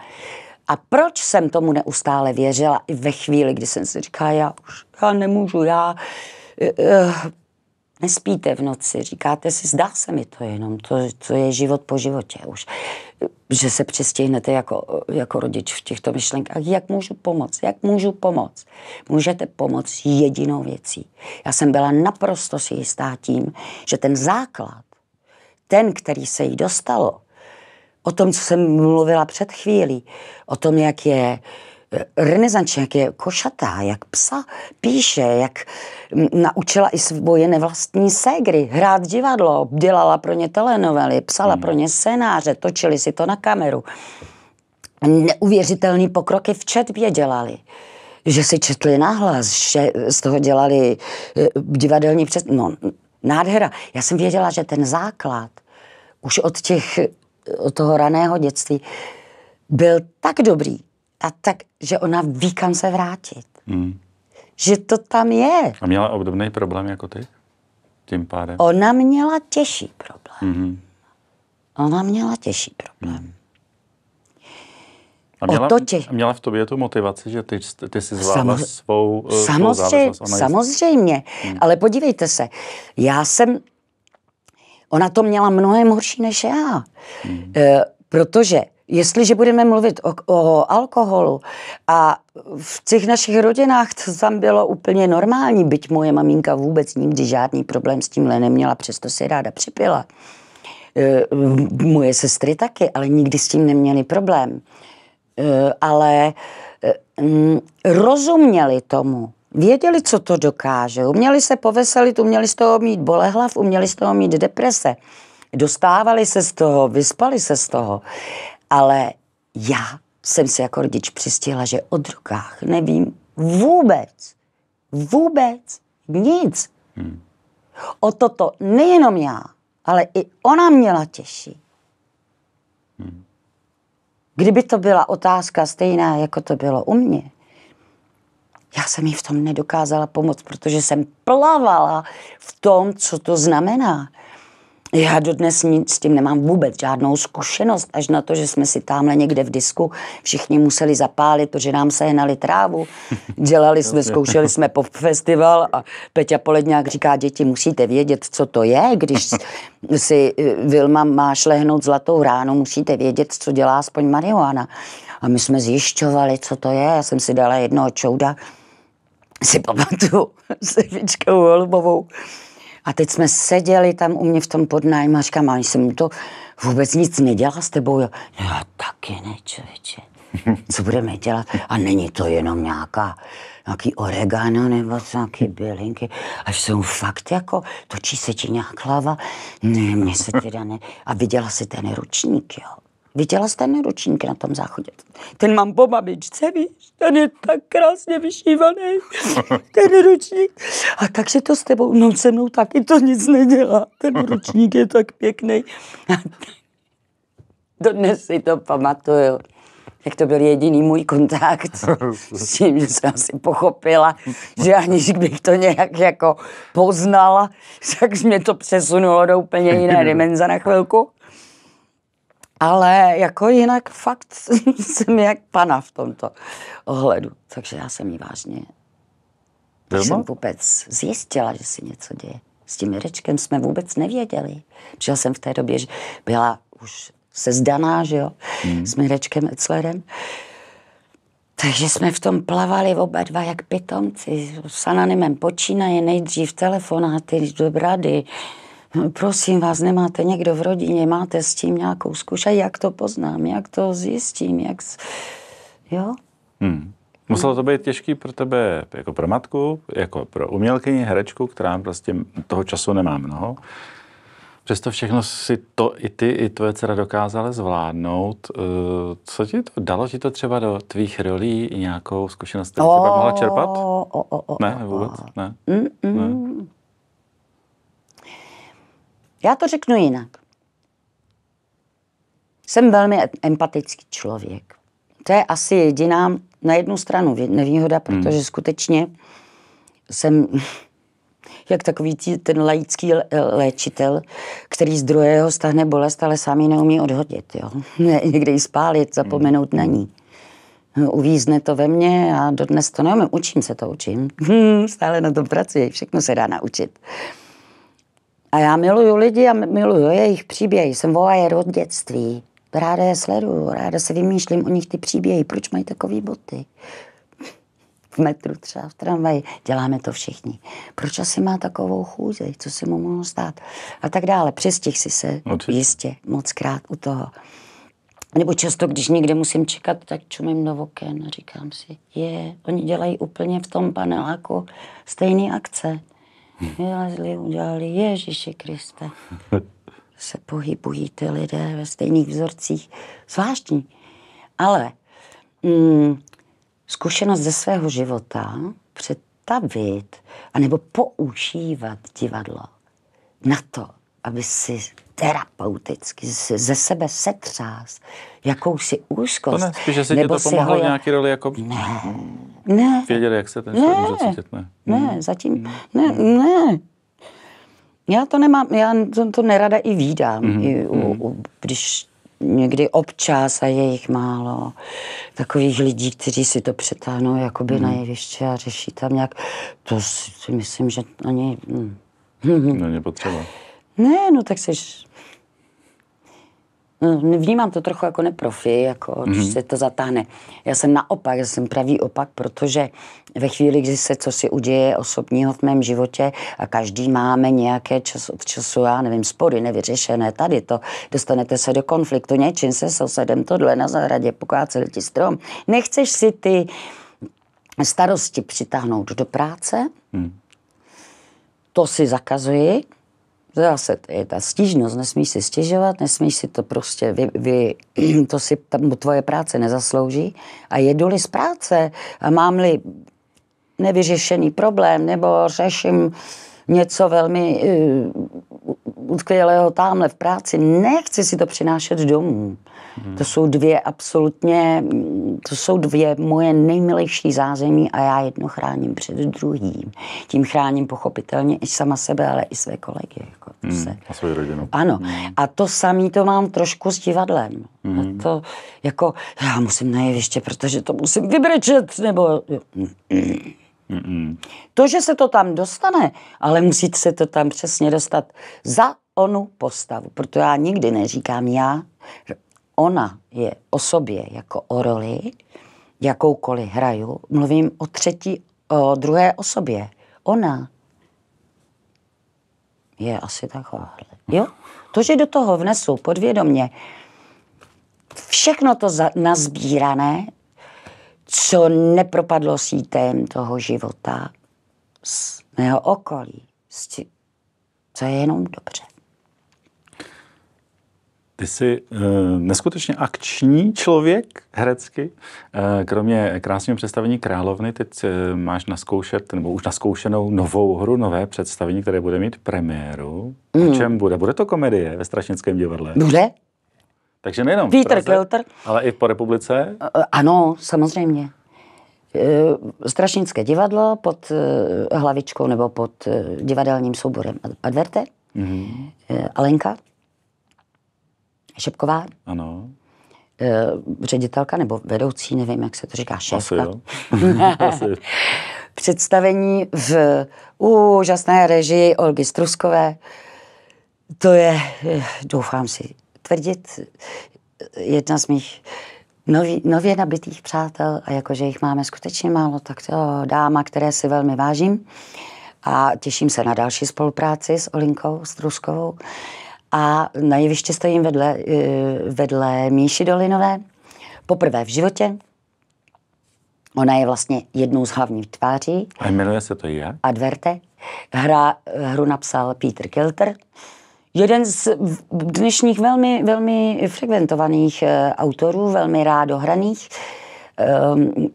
Speaker 2: A proč jsem tomu neustále věřila i ve chvíli, kdy jsem si říkala, já už já nemůžu, já eh, nespíte v noci, říkáte si, zdá se mi to jenom, to, to je život po životě už že se přestihnete jako, jako rodič v těchto myšlenkách. Jak můžu pomoct? Jak můžu pomoct? Můžete pomoct jedinou věcí. Já jsem byla naprosto si jistá tím, že ten základ, ten, který se jí dostalo, o tom, co jsem mluvila před chvílí, o tom, jak je uh, renesančně, jak je košatá, jak psa píše, jak naučila i svoje nevlastní ségry hrát divadlo, dělala pro ně telenovely, psala mm. pro hmm. ně scénáře, točili si to na kameru. Neuvěřitelný pokroky v četbě dělali že si četli nahlas, že z toho dělali eh, divadelní přes... No, nádhera. Já jsem věděla, že ten základ už od těch, od toho raného dětství byl tak dobrý, a tak, že ona ví, kam se vrátit. Mm. Že to tam je.
Speaker 1: A měla obdobný problém jako ty? Tím pádem?
Speaker 2: Ona měla těžší
Speaker 1: problém. Mm.
Speaker 2: Ona měla těžší
Speaker 1: problém. Mm. A měla, to tě... měla v tobě tu motivaci, že ty, ty jsi zvládla Samo... svou, samozřejmě, eh, svou Samozřejmě,
Speaker 2: hmm. ale podívejte se, já jsem, ona to měla mnohem horší než já, hmm. e, protože Jestliže budeme mluvit o, o alkoholu a v těch našich rodinách to tam bylo úplně normální, byť moje maminka vůbec nikdy žádný problém s tímhle neměla, přesto si ráda připila. E, moje sestry taky, ale nikdy s tím neměly problém. E, ale e, m, rozuměli tomu, věděli, co to dokáže, uměli se poveselit, uměli z toho mít bolehlav, uměli z toho mít deprese dostávali se z toho, vyspali se z toho. Ale já jsem se jako rodič přistihla, že o drogách nevím vůbec, vůbec nic. Hmm. O toto nejenom já, ale i ona měla těžší. Hmm. Kdyby to byla otázka stejná, jako to bylo u mě, já jsem jí v tom nedokázala pomoct, protože jsem plavala v tom, co to znamená. Já dodnes nic s tím nemám vůbec žádnou zkušenost, až na to, že jsme si tamhle někde v disku všichni museli zapálit, protože nám se sehnali trávu. Dělali jsme, zkoušeli jsme pop festival a Peťa Poledňák říká, děti, musíte vědět, co to je, když si eh, Vilma má šlehnout zlatou ránu, musíte vědět, co dělá aspoň marihuana. A my jsme zjišťovali, co to je. Já jsem si dala jednoho čouda, si pamatuju, s Evičkou Holubovou a teď jsme seděli tam u mě v tom podnájmu a říkám, ani jsem mu to vůbec nic nedělala s tebou. Já, no, já taky ne, člověče. Co budeme dělat? A není to jenom nějaká, nějaký oregano nebo nějaké bylinky. Až jsou fakt jako, točí se ti nějak hlava. Ne, mně se teda ne. A viděla si ten ručník, jo. Viděla jste ten ručník na tom záchodě? Ten mám po babičce, víš? Ten je tak krásně vyšívaný, ten ručník. A takže to s tebou, no se mnou taky to nic nedělá. Ten ručník je tak pěkný. Dodnes si to pamatuju. Jak to byl jediný můj kontakt s tím, že jsem asi pochopila, že aniž bych to nějak jako poznala, tak mě to přesunulo do úplně jiné dimenze na chvilku. Ale jako jinak fakt jsem jak pana v tomto ohledu. Takže já jsem jí vážně. Já jsem vůbec zjistila, že si něco děje. S tím Jirečkem jsme vůbec nevěděli. Protože jsem v té době že byla už sezdaná, že jo, hmm. s Mirečkem Eclerem. Takže jsme v tom plavali oba dva jak pitomci. S anonymem počínají nejdřív telefonáty do brady, No, prosím vás, nemáte někdo v rodině, máte s tím nějakou zkušenost, jak to poznám, jak to zjistím, jak...
Speaker 1: Jo? Hmm. Muselo to být těžký pro tebe, jako pro matku, jako pro umělkyni, herečku, která prostě toho času nemá mnoho. Přesto všechno si to i ty, i tvoje dcera dokázala zvládnout. Eh, co ti to, dalo ti to třeba do tvých rolí nějakou zkušenost, kterou jsi mohla čerpat? ne, vůbec? Ne?
Speaker 2: Mm, mm. ne? Já to řeknu jinak. Jsem velmi empatický člověk. To je asi jediná na jednu stranu nevýhoda, hmm. protože hmm. skutečně jsem jak takový tí, ten laický léčitel, který z druhého stahne bolest, ale sám ji neumí odhodit. Jo? Někde ji spálit, zapomenout hmm. na ní. No, uvízne to ve mně a dodnes to neumím. Učím se to, učím. Stále na tom pracuji, všechno se dá naučit. A já miluju lidi a miluju jejich příběhy. Jsem voajer od dětství. Ráda je sleduju, ráda se vymýšlím o nich ty příběhy. Proč mají takové boty? V metru třeba, v tramvaji. Děláme to všichni. Proč asi má takovou chůzi? Co se mu mohlo stát? A tak dále. Přestih si se moc jistě moc krát u toho. Nebo často, když někde musím čekat, tak čumím do oken a říkám si, je, oni dělají úplně v tom paneláku stejné akce. Vylezli, no udělali Ježíši Kriste. Se pohybují ty lidé ve stejných vzorcích. Zvláštní. Ale mm, zkušenost ze svého života přetavit anebo používat divadlo na to, aby si terapeuticky ze sebe setřás jakousi úzkost. To ne, spíš, že si nebo to pomohlo si ho... nějaký
Speaker 1: roli jako... Ne,
Speaker 2: ne. Věděli, jak se ten člověk může cítit, ne? Ne, hmm. zatím, hmm. ne, hmm. ne. Já to nemám, já to nerada i výdám, hmm. i u, hmm. u, když někdy občas a je jich málo takových lidí, kteří si to přetáhnou jakoby hmm. na jeviště a řeší tam nějak, to si myslím, že ani... Hmm. Není potřeba. Ne, no tak seš Mm, vnímám to trochu jako neprofi, jako mm-hmm. když mhm. se to zatáhne. Já jsem naopak, já jsem pravý opak, protože ve chvíli, kdy se co si uděje osobního v mém životě a každý máme nějaké čas od času, já nevím, spory nevyřešené, tady to, dostanete se do konfliktu něčím se sousedem, tohle na zahradě, pokácel ti strom. Nechceš si ty starosti přitáhnout do práce, mm. to si zakazuji, zase je ta stížnost, nesmíš si stěžovat, nesmíš si to prostě, vy, vy, to si tam tvoje práce nezaslouží a jedu-li z práce a mám-li nevyřešený problém nebo řeším něco velmi eh, utkvělého tamhle v práci, nechci si to přinášet domů. Hmm. To jsou dvě absolutně, to jsou dvě moje nejmilejší zázemí a já jedno chráním před druhým. Tím chráním pochopitelně i sama sebe, ale i své kolegy. Jako
Speaker 1: hmm. se... A svoji rodinu. Ano.
Speaker 2: Hmm. A to samý to mám trošku s divadlem. Hmm. A to jako, já musím jeviště, protože to musím vybrečet, nebo...
Speaker 1: Hmm Mm-mm.
Speaker 2: To, že se to tam dostane, ale musí se to tam přesně dostat za onu postavu. Proto já nikdy neříkám já. Ona je o sobě jako o roli, jakoukoliv hraju. Mluvím o třetí, o druhé osobě. Ona je asi takováhle. Jo? To, že do toho vnesu podvědomě všechno to za, nazbírané, co nepropadlo sítem toho života, z mého okolí, z co
Speaker 1: je jenom dobře. Ty jsi e, neskutečně akční člověk herecky. E, kromě krásného představení Královny, teď e, máš naskoušet, nebo už naskoušenou novou hru, nové představení, které bude mít premiéru. Mm. O hmm. čem bude? Bude to komedie ve Strašnickém divadle? Bude, takže nejenom Vítr Praze, ale i po republice?
Speaker 2: Ano, samozřejmě. E, Strašnické divadlo pod e, hlavičkou nebo pod e, divadelním souborem Adverte, mm-hmm. Alenka Šepková. Ano ředitelka nebo vedoucí, nevím, jak se to říká, šéfka. Představení v úžasné režii Olgy Struskové. To je, doufám si, tvrdit jedna z mých nový, nově nabitých přátel a jakože jich máme skutečně málo, tak to dáma, které si velmi vážím a těším se na další spolupráci s Olinkou Truskovou. A na jeviště stojím vedle, eh, vedle Míši Dolinové, poprvé v životě. Ona je vlastně jednou z hlavních tváří.
Speaker 1: A jmenuje se to jak?
Speaker 2: Adverte. Hra, hru napsal Peter Kilter. Jeden z dnešních velmi, velmi frekventovaných eh, autorů, velmi rád ohraných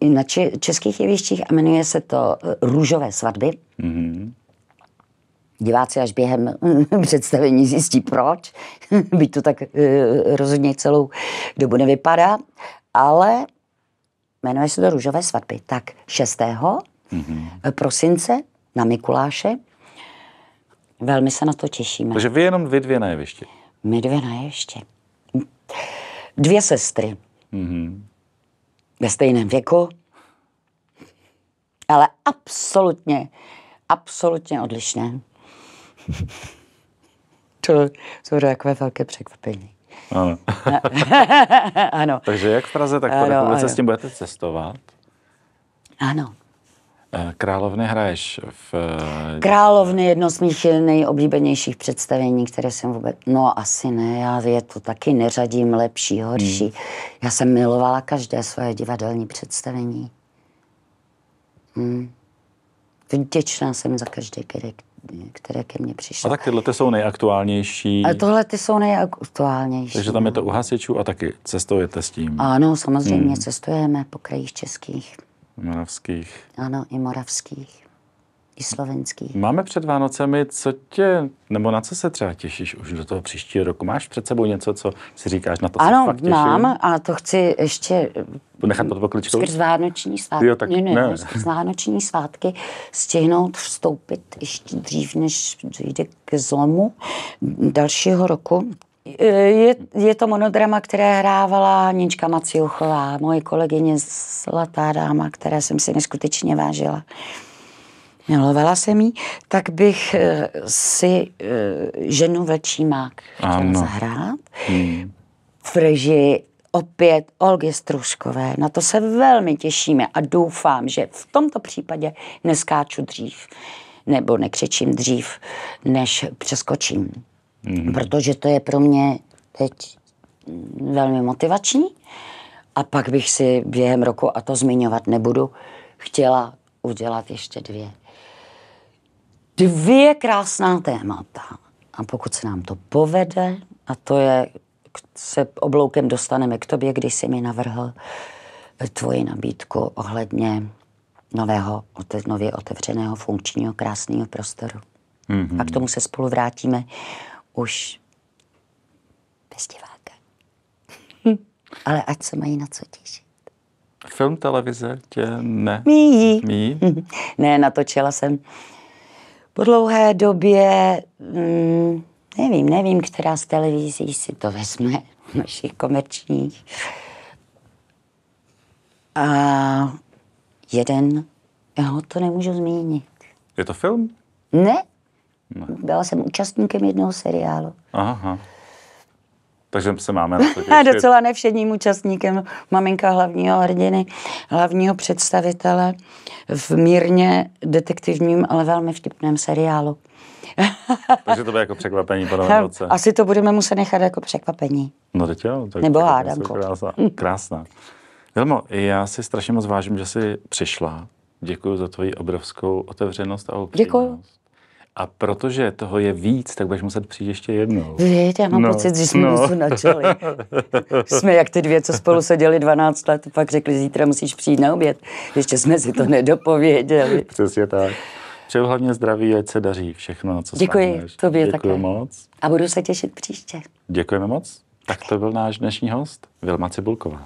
Speaker 2: eh, na českých jevištích a jmenuje se to eh, Růžové svatby. Mm-hmm. Diváci až během představení zjistí proč, byť to tak rozhodně celou dobu nevypadá, ale jmenuje se to Růžové svatby. Tak 6. Mm-hmm. prosince na Mikuláše Velmi se na to
Speaker 1: těšíme. Takže vy jenom vy dvě na jevišti. My dvě na jevišti.
Speaker 2: Dvě sestry. Mm-hmm. Ve stejném věku, ale absolutně, absolutně odlišné. to jsou takové velké překvapení.
Speaker 1: Ano. ano. Takže jak v Praze, tak v republice s tím budete cestovat? Ano. Eh, Královny hraješ v... Eh,
Speaker 2: Královny je jedno z mých nejoblíbenějších představení, které jsem vůbec... No asi ne, já je to taky neřadím lepší, horší. Hmm. Já jsem milovala každé svoje divadelní představení. Hmm. Vděčná jsem za každé, které, které ke mně přišlo. A
Speaker 1: tak tyhle ty jsou nejaktuálnější? A tohle
Speaker 2: ty jsou nejaktuálnější. Takže tam je no.
Speaker 1: to u hasičů a taky cestujete s tím? Ano, samozřejmě hmm.
Speaker 2: cestujeme po krajích českých.
Speaker 1: Moravských.
Speaker 2: Ano, i moravských. I slovenských.
Speaker 1: Máme před Vánocemi, co tě, nebo na co se třeba těšíš už do toho příštího roku? Máš před sebou něco, co si říkáš na to, ano, se fakt těším? mám,
Speaker 2: a to chci ještě nechat
Speaker 1: pod pokličkou? Skrz
Speaker 2: vánoční svátky. Jo, tak ne, ne, ne. Skrz vánoční svátky stihnout vstoupit ještě dřív, než dojde k zlomu dalšího roku Eh, je, je to monodrama, které hrávala Nička Maciuchová, moje kolegyně Zlatá dáma, které jsem si neskutečně vážila. Milovala jsem jí, tak bych eh, si eh, ženu vlčí mák chtěla ano. zahrát. Hmm. V režii opět Olgy Struškové. Na to se velmi těšíme a doufám, že v tomto případě neskáču dřív nebo nekřičím dřív, než přeskočím mm-hmm. protože to je pro mě teď velmi motivační. A pak bych si během roku, a to zmiňovat nebudu, chtěla udělat ještě dvě. Dvě krásná témata. A pokud se nám to povede, a to je, se obloukem dostaneme k tobě, když jsi mi navrhl tvoji nabídku ohledně nového, nově otevřeného funkčního krásného prostoru. Mm-hmm. A k tomu se spolu vrátíme už bez diváka. Ale ať se mají na co těšit.
Speaker 1: Film, televize tě ne. Míjí. Míjí.
Speaker 2: Ne, natočila jsem po dlouhé době, mm, nevím, nevím, která z televizí si to vezme, našich komerčních. A jeden, já ho to nemůžu zmínit. Je to film? Ne, ne. No. Byla jsem účastníkem jednoho seriálu.
Speaker 1: Aha. Takže se máme na to těšit. Docela
Speaker 2: nevšedním účastníkem. Maminka hlavního hrdiny, hlavního představitele v mírně detektivním, ale velmi vtipném seriálu.
Speaker 1: Takže to bude jako překvapení po novém roce. Asi
Speaker 2: to budeme muset nechat jako překvapení.
Speaker 1: No teď jo. Tak Nebo hádanku. Prostě krásná. Hmm. krásná. Vilmo, já si strašně moc vážím, že jsi přišla. Děkuji za tvoji obrovskou otevřenost a upřímnost. Děkuji. A protože toho je víc, tak budeš muset přijít ještě jednou. Víte, já mám no, pocit, že jsme no. načali. jsme jak ty
Speaker 2: dvě, co spolu seděli 12 let, pak řekli, zítra musíš přijít na oběd. Ještě jsme si to nedopověděli.
Speaker 1: Přesně tak. Přeju hlavně zdraví, ať se daří všechno, co Děkuji, spáneš. tobě Děkuji také. moc.
Speaker 2: A budu se těšit příště.
Speaker 1: Děkujeme moc. Tak to byl náš dnešní host, Vilma Cibulková.